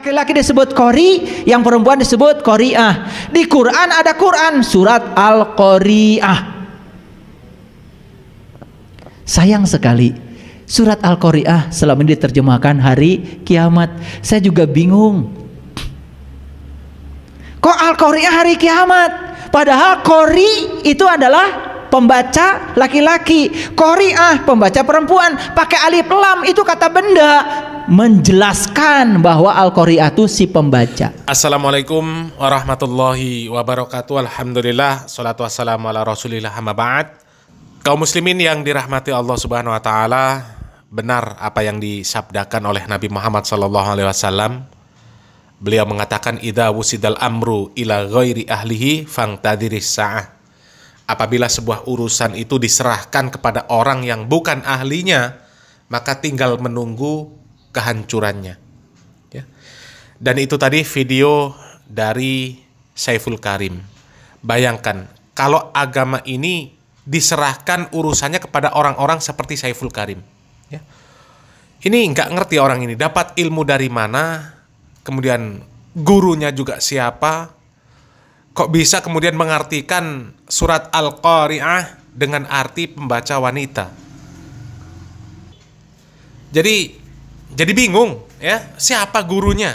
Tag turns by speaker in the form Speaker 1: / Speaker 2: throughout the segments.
Speaker 1: laki-laki disebut kori, yang perempuan disebut koriah. Di Quran ada Quran surat Al-Qariah. Sayang sekali surat Al-Qariah selama ini diterjemahkan hari kiamat. Saya juga bingung. Kok Al-Qariah hari kiamat? Padahal kori itu adalah pembaca laki-laki, koriah pembaca perempuan, pakai alif lam itu kata benda, menjelaskan bahwa al itu si pembaca. Assalamualaikum warahmatullahi wabarakatuh. Alhamdulillah salatu wassalamu ala Rasulillah amma ba'd. Kaum muslimin yang dirahmati Allah Subhanahu wa taala, benar apa yang disabdakan oleh Nabi Muhammad saw Beliau mengatakan Ida wusidal amru ila ghairi ahlihi tadiris sa'ah. Apabila sebuah urusan itu diserahkan kepada orang yang bukan ahlinya, maka tinggal menunggu kehancurannya. Ya. Dan itu tadi video dari Saiful Karim. Bayangkan kalau agama ini diserahkan urusannya kepada orang-orang seperti Saiful Karim. Ya. Ini nggak ngerti orang ini dapat ilmu dari mana, kemudian gurunya juga siapa, kok bisa kemudian mengartikan surat Al-Qari'ah dengan arti pembaca wanita. Jadi jadi bingung ya, siapa gurunya?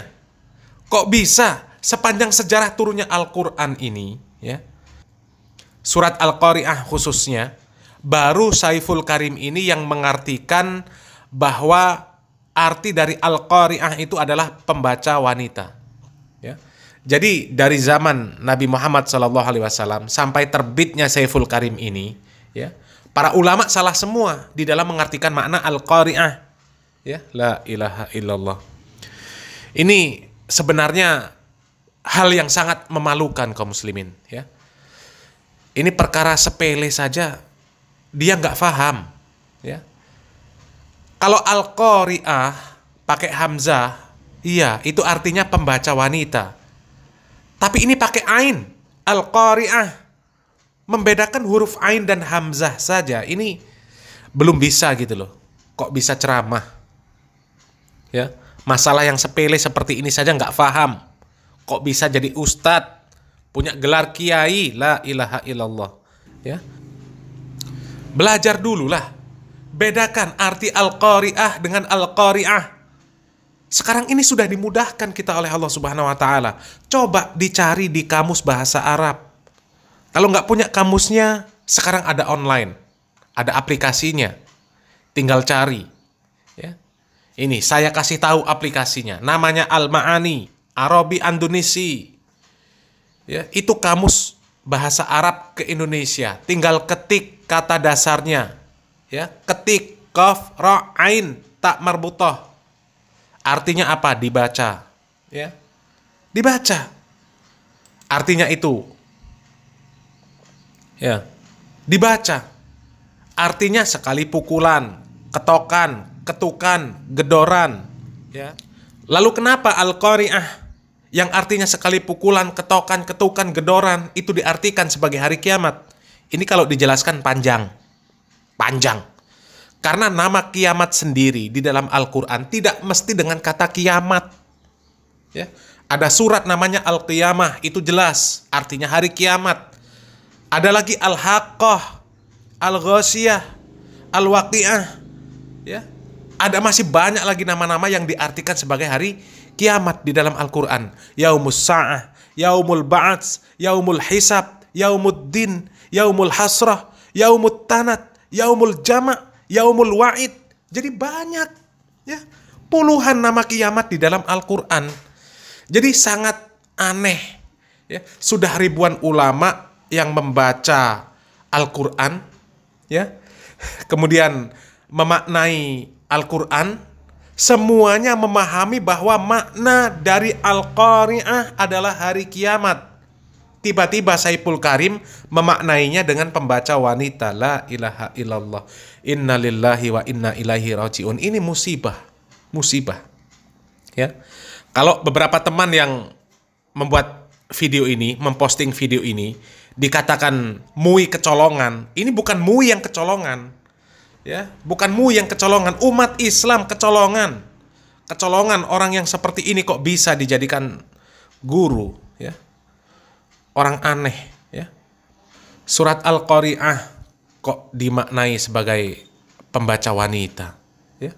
Speaker 1: Kok bisa sepanjang sejarah turunnya Al-Qur'an ini ya? Surat Al-Qari'ah khususnya baru Saiful Karim ini yang mengartikan bahwa arti dari Al-Qari'ah itu adalah pembaca wanita. Ya. Jadi dari zaman Nabi Muhammad Shallallahu Alaihi Wasallam sampai terbitnya Saiful Karim ini, ya, para ulama salah semua di dalam mengartikan makna Al-Qari'ah ya la ilaha illallah ini sebenarnya hal yang sangat memalukan kaum muslimin ya ini perkara sepele saja dia nggak paham ya kalau al qariah pakai hamzah iya itu artinya pembaca wanita tapi ini pakai ain al qariah membedakan huruf ain dan hamzah saja ini belum bisa gitu loh kok bisa ceramah ya masalah yang sepele seperti ini saja nggak paham kok bisa jadi ustadz punya gelar kiai la ilaha illallah ya belajar dulu lah bedakan arti al-qari'ah dengan al-qari'ah sekarang ini sudah dimudahkan kita oleh Allah Subhanahu wa taala coba dicari di kamus bahasa Arab kalau nggak punya kamusnya sekarang ada online ada aplikasinya tinggal cari ya ini saya kasih tahu aplikasinya. Namanya Al-Ma'ani, Arabi Indonesia, Ya, itu kamus bahasa Arab ke Indonesia. Tinggal ketik kata dasarnya. Ya, ketik kaf ra ain tak marbutoh. Artinya apa? Dibaca. Ya. Dibaca. Artinya itu. Ya. Dibaca. Artinya sekali pukulan, ketokan, ketukan, gedoran, ya. Lalu kenapa al-qari'ah yang artinya sekali pukulan, ketokan, ketukan, gedoran itu diartikan sebagai hari kiamat? Ini kalau dijelaskan panjang. Panjang. Karena nama kiamat sendiri di dalam Al-Qur'an tidak mesti dengan kata kiamat. Ya. Ada surat namanya Al-Qiyamah, itu jelas artinya hari kiamat. Ada lagi Al-Haqqah, Al-Ghasyah, Al-Waqi'ah, ya ada masih banyak lagi nama-nama yang diartikan sebagai hari kiamat di dalam Al-Quran. Yaumus sa'ah, yaumul ba'ats, yaumul hisab, Din, yaumul hasrah, yaumut tanat, yaumul jama', yaumul wa'id. Jadi banyak ya puluhan nama kiamat di dalam Al-Qur'an. Jadi sangat aneh ya. Sudah ribuan ulama yang membaca Al-Qur'an ya. Kemudian memaknai Al-Quran, semuanya memahami bahwa makna dari Al-Qari'ah adalah hari kiamat. Tiba-tiba Saipul Karim memaknainya dengan pembaca wanita La ilaha illallah Inna lillahi wa inna ilahi raji'un Ini musibah Musibah ya Kalau beberapa teman yang membuat video ini Memposting video ini Dikatakan MUI kecolongan Ini bukan MUI yang kecolongan Ya, bukanmu yang kecolongan, umat Islam kecolongan. Kecolongan orang yang seperti ini kok bisa dijadikan guru, ya. Orang aneh, ya. Surat Al-Qari'ah kok dimaknai sebagai pembaca wanita, ya.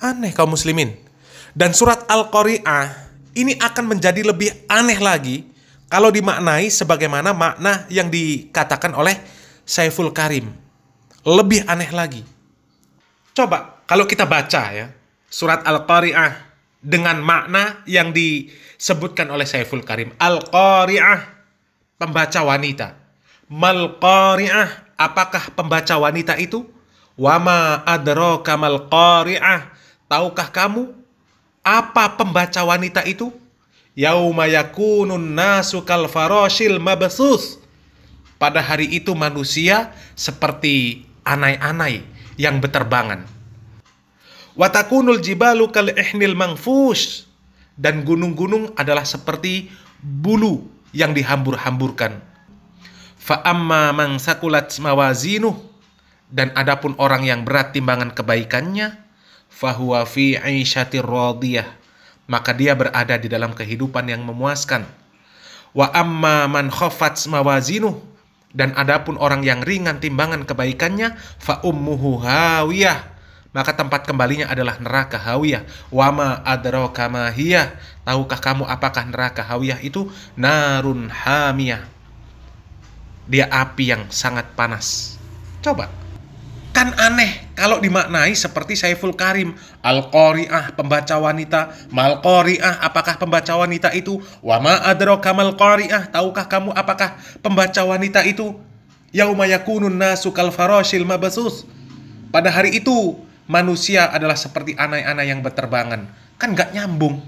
Speaker 1: Aneh kaum muslimin. Dan surat Al-Qari'ah ini akan menjadi lebih aneh lagi kalau dimaknai sebagaimana makna yang dikatakan oleh Saiful Karim lebih aneh lagi. Coba kalau kita baca ya surat Al-Qari'ah dengan makna yang disebutkan oleh Saiful Karim. Al-Qari'ah, pembaca wanita. Mal-Qari'ah, apakah pembaca wanita itu? Wama adroka mal qari'ah. Tahukah kamu apa pembaca wanita itu? Yauma yakunun nasu kal faroshil mabsus. Pada hari itu manusia seperti anai-anai yang beterbangan. Watakunul jibalu kal ihnil mangfus dan gunung-gunung adalah seperti bulu yang dihambur-hamburkan. Fa'amma mang sakulat mawazinu dan adapun orang yang berat timbangan kebaikannya fahuwa fi aisyatir radiyah maka dia berada di dalam kehidupan yang memuaskan. Wa amma man khafat mawazinu. Dan adapun orang yang ringan timbangan kebaikannya, fa ummuhu hawiyah. Maka tempat kembalinya adalah neraka hawiyah. Wama adroka mahiyah. Tahukah kamu apakah neraka hawiyah itu? Narun hamiyah. Dia api yang sangat panas. Coba Kan aneh kalau dimaknai seperti Saiful Karim, Al-Qari'ah pembaca wanita, Mal Qari'ah apakah pembaca wanita itu? Wa ma'adroka mal Qari'ah, tahukah kamu apakah pembaca wanita itu? Yaumayakunun yakunun nasu kal Pada hari itu manusia adalah seperti anak-anak yang berterbangan. Kan gak nyambung.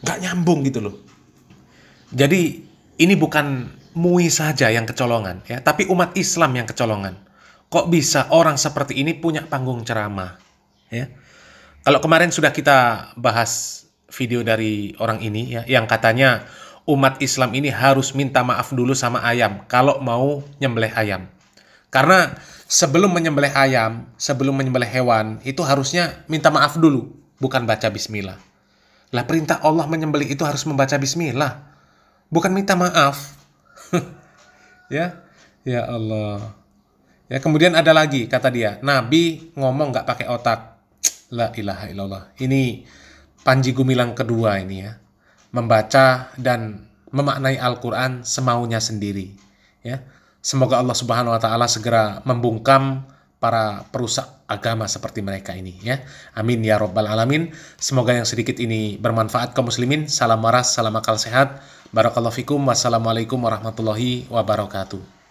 Speaker 1: Gak nyambung gitu loh. Jadi ini bukan MUI saja yang kecolongan ya, tapi umat Islam yang kecolongan kok bisa orang seperti ini punya panggung ceramah? Ya. Kalau kemarin sudah kita bahas video dari orang ini ya, yang katanya umat Islam ini harus minta maaf dulu sama ayam kalau mau nyembelih ayam. Karena sebelum menyembelih ayam, sebelum menyembelih hewan, itu harusnya minta maaf dulu, bukan baca bismillah. Lah perintah Allah menyembelih itu harus membaca bismillah, bukan minta maaf. ya, ya Allah. Ya, kemudian ada lagi kata dia, Nabi ngomong nggak pakai otak. La ilaha illallah. Ini Panji Gumilang kedua ini ya. Membaca dan memaknai Al-Qur'an semaunya sendiri, ya. Semoga Allah Subhanahu wa taala segera membungkam para perusak agama seperti mereka ini ya. Amin ya Rabbal alamin. Semoga yang sedikit ini bermanfaat kaum muslimin. Salam waras, salam akal sehat. Barakallahu fikum. Wassalamualaikum warahmatullahi wabarakatuh.